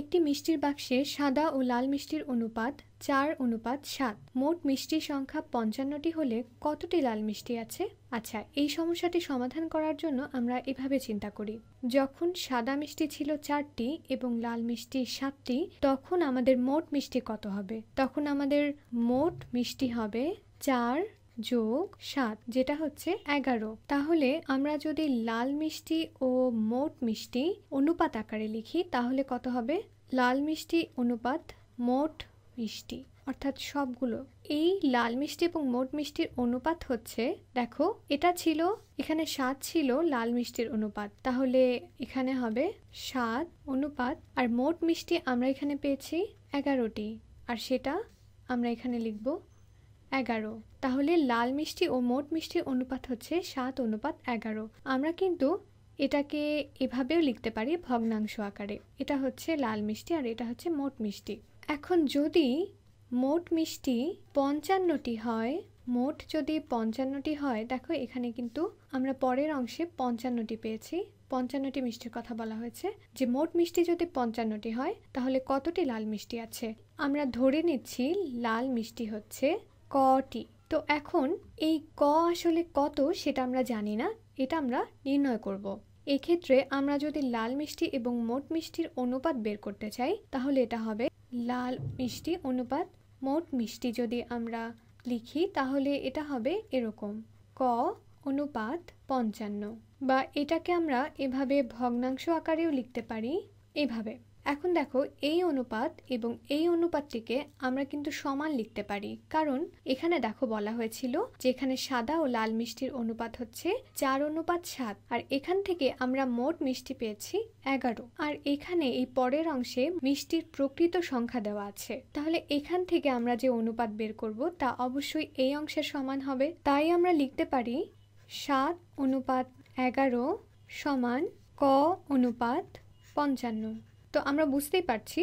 একটি মিষ্টির বাক্সে সাদা ও লাল মিষ্টির অনুপাত চার অনুপাত সাত মোট মিষ্টির সংখ্যা পঞ্চান্নটি হলে কতটি লাল মিষ্টি আছে আচ্ছা এই সমস্যাটি সমাধান করার জন্য আমরা এভাবে চিন্তা করি যখন সাদা মিষ্টি ছিল চারটি এবং লাল মিষ্টি সাতটি তখন আমাদের মোট মিষ্টি কত হবে তখন আমাদের মোট মিষ্টি হবে চার যোগ সাত যেটা হচ্ছে এগারো তাহলে আমরা যদি লাল মিষ্টি ও মোট মিষ্টি অনুপাত আকারে লিখি তাহলে কত হবে লাল মিষ্টি অনুপাত মোট মিষ্টি অর্থাৎ সবগুলো এই লাল মিষ্টি এবং মোট মিষ্টির অনুপাত হচ্ছে দেখো এটা ছিল এখানে সাত ছিল লাল মিষ্টির অনুপাত তাহলে এখানে হবে সাত অনুপাত আর মোট মিষ্টি আমরা এখানে পেয়েছি এগারোটি আর সেটা আমরা এখানে লিখবো এগারো তাহলে লাল মিষ্টি ও মোট মিষ্টির অনুপাত হচ্ছে সাত অনুপাত এগারো আমরা কিন্তু এটাকে এভাবেও লিখতে পারি ভগ্নাংশ আকারে এটা হচ্ছে লাল মিষ্টি আর এটা হচ্ছে মোট মিষ্টি এখন যদি মোট মিষ্টি পঞ্চান্নটি হয় মোট যদি পঞ্চান্নটি হয় দেখো এখানে কিন্তু আমরা পরের অংশে পঞ্চান্নটি পেয়েছি পঞ্চান্নটি মিষ্টির কথা বলা হয়েছে যে মোট মিষ্টি যদি পঞ্চান্নটি হয় তাহলে কতটি লাল মিষ্টি আছে আমরা ধরে নিচ্ছি লাল মিষ্টি হচ্ছে কটি তো এখন এই ক আসলে কত সেটা আমরা জানি না এটা আমরা নির্ণয় করব। এক্ষেত্রে আমরা যদি লাল মিষ্টি এবং মোট মিষ্টির অনুপাত বের করতে চাই তাহলে এটা হবে লাল মিষ্টি অনুপাত মোট মিষ্টি যদি আমরা লিখি তাহলে এটা হবে এরকম ক অনুপাত পঞ্চান্ন বা এটাকে আমরা এভাবে ভগ্নাংশ আকারেও লিখতে পারি এভাবে এখন দেখো এই অনুপাত এবং এই অনুপাতটিকে আমরা কিন্তু সমান লিখতে পারি কারণ এখানে দেখো বলা হয়েছিল যে এখানে সাদা ও লাল মিষ্টির অনুপাত হচ্ছে চার অনুপাত সাত আর এখান থেকে আমরা মোট মিষ্টি পেয়েছি এগারো আর এখানে এই পরের অংশে মিষ্টির প্রকৃত সংখ্যা দেওয়া আছে তাহলে এখান থেকে আমরা যে অনুপাত বের করব তা অবশ্যই এই অংশের সমান হবে তাই আমরা লিখতে পারি সাত অনুপাত এগারো সমান ক অনুপাত পঞ্চান্ন তো আমরা বুঝতেই পারছি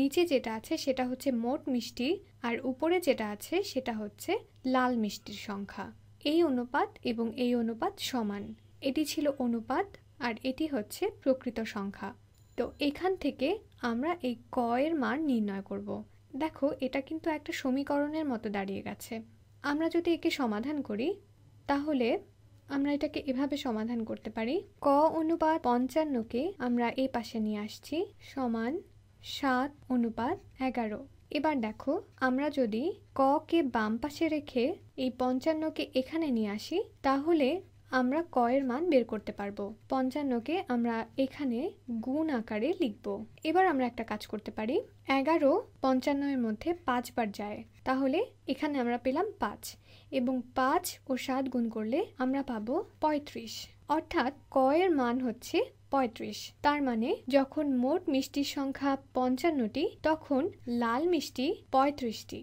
নিচে যেটা আছে সেটা হচ্ছে মোট মিষ্টি আর উপরে যেটা আছে সেটা হচ্ছে লাল মিষ্টির সংখ্যা এই অনুপাত এবং এই অনুপাত সমান এটি ছিল অনুপাত আর এটি হচ্ছে প্রকৃত সংখ্যা তো এখান থেকে আমরা এই ক এর মান নির্ণয় করব। দেখো এটা কিন্তু একটা সমীকরণের মতো দাঁড়িয়ে গেছে আমরা যদি একে সমাধান করি তাহলে আমরা এটাকে এভাবে সমাধান করতে পারি ক অনুপাত পঞ্চান্নকে আমরা এ পাশে নিয়ে আসছি সমান সাত অনুপাত এগারো এবার দেখো আমরা যদি ক কে বাম পাশে রেখে এই পঞ্চান্নকে এখানে নিয়ে আসি তাহলে আমরা কয়ের মান বের করতে পারবো পঞ্চান্নকে আমরা এখানে গুণ আকারে লিখব এবার আমরা একটা কাজ করতে পারি এগারো পঞ্চান্ন এর মধ্যে পাঁচবার যায় তাহলে এখানে আমরা পেলাম পাঁচ এবং পাঁচ ও সাত গুণ করলে আমরা পাবো পঁয়ত্রিশ অর্থাৎ কয়ের মান হচ্ছে পঁয়ত্রিশ তার মানে যখন মোট মিষ্টির সংখ্যা পঞ্চান্নটি তখন লাল মিষ্টি পঁয়ত্রিশটি